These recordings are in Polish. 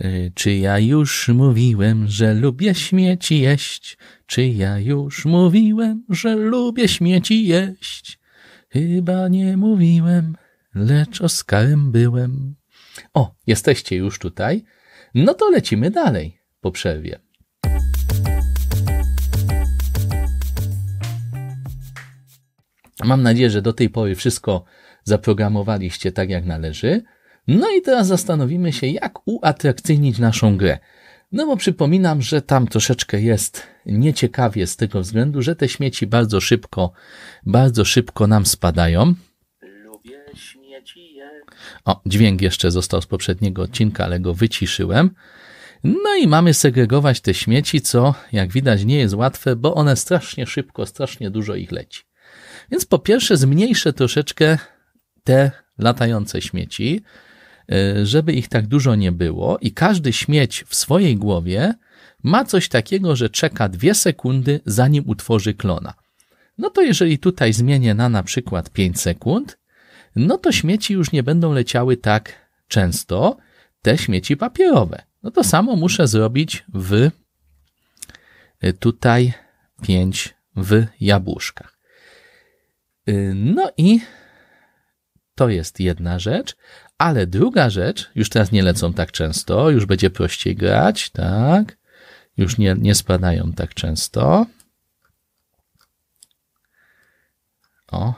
E, czy ja już mówiłem, że lubię śmieci jeść? Czy ja już mówiłem, że lubię śmieci jeść? Chyba nie mówiłem, lecz oskałem byłem. O, jesteście już tutaj? No to lecimy dalej po przerwie. Mam nadzieję, że do tej pory wszystko zaprogramowaliście tak jak należy. No i teraz zastanowimy się, jak uatrakcyjnić naszą grę. No bo przypominam, że tam troszeczkę jest nieciekawie z tego względu, że te śmieci bardzo szybko, bardzo szybko nam spadają. Lubię śmieci. O, dźwięk jeszcze został z poprzedniego odcinka, ale go wyciszyłem. No i mamy segregować te śmieci, co jak widać nie jest łatwe, bo one strasznie szybko, strasznie dużo ich leci. Więc po pierwsze zmniejszę troszeczkę te latające śmieci. E, żeby ich tak dużo nie było, i każdy śmieć w swojej głowie ma coś takiego, że czeka dwie sekundy, zanim utworzy klona. No to jeżeli tutaj zmienię na na przykład 5 sekund, no to śmieci już nie będą leciały tak często, te śmieci papierowe. No to samo muszę zrobić w e, tutaj 5 w jabłuszkach. E, no i to jest jedna rzecz, ale druga rzecz, już teraz nie lecą tak często, już będzie prościej grać, tak? Już nie, nie spadają tak często. O.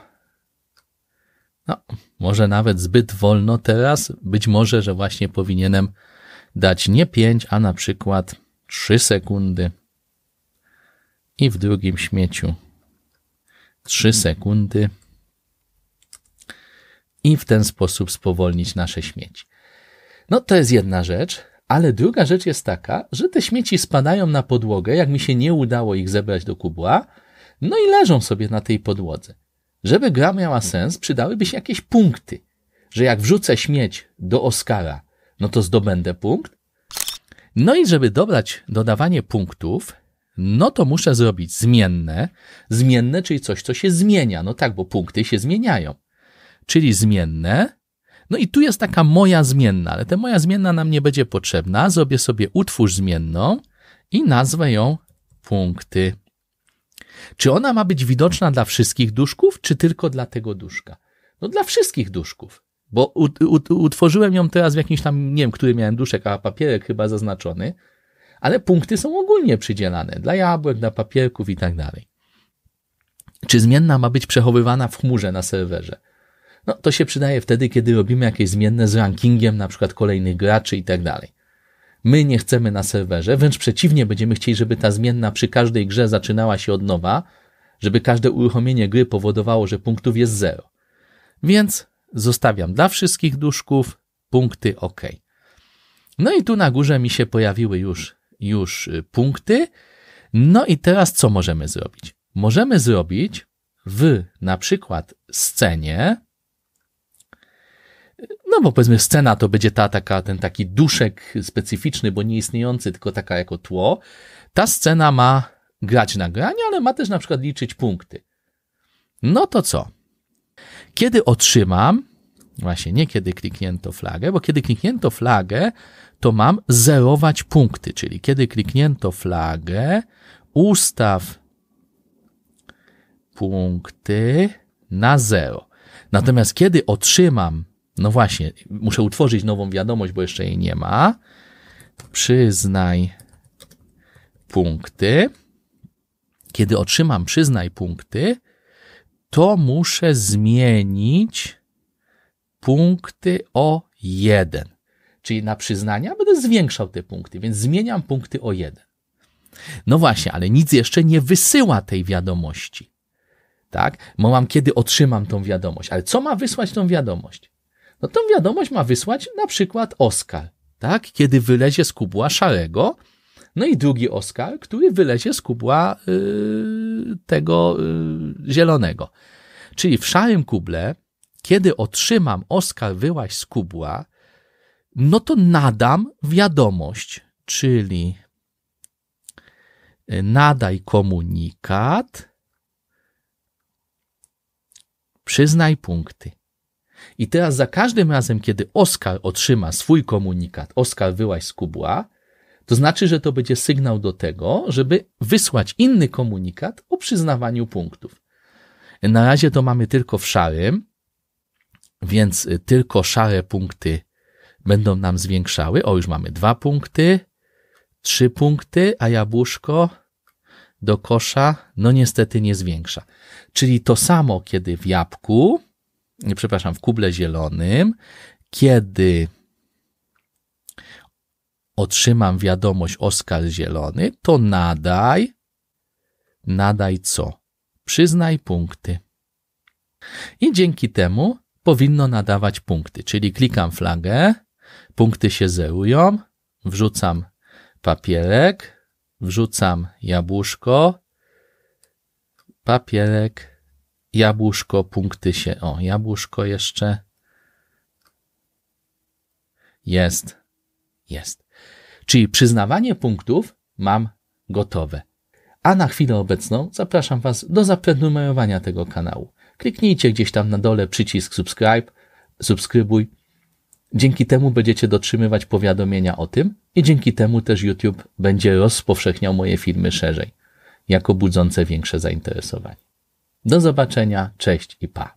No, może nawet zbyt wolno teraz. Być może, że właśnie powinienem dać nie 5, a na przykład 3 sekundy. I w drugim śmieciu 3 sekundy i w ten sposób spowolnić nasze śmieci. No to jest jedna rzecz, ale druga rzecz jest taka, że te śmieci spadają na podłogę, jak mi się nie udało ich zebrać do kubła, no i leżą sobie na tej podłodze. Żeby gra miała sens, przydałyby się jakieś punkty, że jak wrzucę śmieć do Oscara, no to zdobędę punkt. No i żeby dobrać dodawanie punktów, no to muszę zrobić zmienne, zmienne, czyli coś, co się zmienia. No tak, bo punkty się zmieniają czyli zmienne. No i tu jest taka moja zmienna, ale ta moja zmienna nam nie będzie potrzebna. Zrobię sobie utwórz zmienną i nazwę ją punkty. Czy ona ma być widoczna dla wszystkich duszków, czy tylko dla tego duszka? No dla wszystkich duszków, bo utworzyłem ją teraz w jakimś tam, nie wiem, który miałem duszek, a papierek chyba zaznaczony, ale punkty są ogólnie przydzielane dla jabłek, dla papierków i tak dalej. Czy zmienna ma być przechowywana w chmurze na serwerze? No, to się przydaje wtedy, kiedy robimy jakieś zmienne z rankingiem, na przykład kolejnych graczy i tak dalej. My nie chcemy na serwerze, wręcz przeciwnie, będziemy chcieli, żeby ta zmienna przy każdej grze zaczynała się od nowa, żeby każde uruchomienie gry powodowało, że punktów jest zero. Więc zostawiam dla wszystkich duszków punkty OK. No i tu na górze mi się pojawiły już, już y, punkty. No i teraz co możemy zrobić? Możemy zrobić w na przykład scenie, no bo powiedzmy scena to będzie ta taka, ten taki duszek specyficzny, bo nie istniejący, tylko taka jako tło. Ta scena ma grać na granie, ale ma też na przykład liczyć punkty. No to co? Kiedy otrzymam, właśnie nie kiedy kliknięto flagę, bo kiedy kliknięto flagę, to mam zerować punkty, czyli kiedy kliknięto flagę, ustaw punkty na zero. Natomiast kiedy otrzymam no właśnie, muszę utworzyć nową wiadomość, bo jeszcze jej nie ma. Przyznaj punkty. Kiedy otrzymam przyznaj punkty, to muszę zmienić punkty o jeden. Czyli na przyznania będę zwiększał te punkty, więc zmieniam punkty o jeden. No właśnie, ale nic jeszcze nie wysyła tej wiadomości. Tak? Bo mam kiedy otrzymam tą wiadomość. Ale co ma wysłać tą wiadomość? no tą wiadomość ma wysłać na przykład Oskar, tak? Kiedy wylezie z kubła szarego, no i drugi Oskar, który wylezie z kubła yy, tego yy, zielonego. Czyli w szarym kuble, kiedy otrzymam Oskar wyłaź z kubła, no to nadam wiadomość, czyli yy, nadaj komunikat, przyznaj punkty. I teraz za każdym razem, kiedy Oskar otrzyma swój komunikat, Oskar wyłaź z kubła, to znaczy, że to będzie sygnał do tego, żeby wysłać inny komunikat o przyznawaniu punktów. Na razie to mamy tylko w szarym, więc y, tylko szare punkty będą nam zwiększały. O, już mamy dwa punkty, trzy punkty, a jabłuszko do kosza, no niestety nie zwiększa. Czyli to samo, kiedy w jabłku, przepraszam, w kuble zielonym, kiedy otrzymam wiadomość Oskar zielony, to nadaj, nadaj co? Przyznaj punkty. I dzięki temu powinno nadawać punkty, czyli klikam flagę, punkty się zerują, wrzucam papierek, wrzucam jabłuszko, papierek, jabłuszko, punkty się, o, jabłuszko jeszcze. Jest, jest. Czyli przyznawanie punktów mam gotowe. A na chwilę obecną zapraszam Was do zaprenumerowania tego kanału. Kliknijcie gdzieś tam na dole przycisk subscribe, subskrybuj. Dzięki temu będziecie dotrzymywać powiadomienia o tym i dzięki temu też YouTube będzie rozpowszechniał moje filmy szerzej, jako budzące większe zainteresowanie. Do zobaczenia, cześć i pa.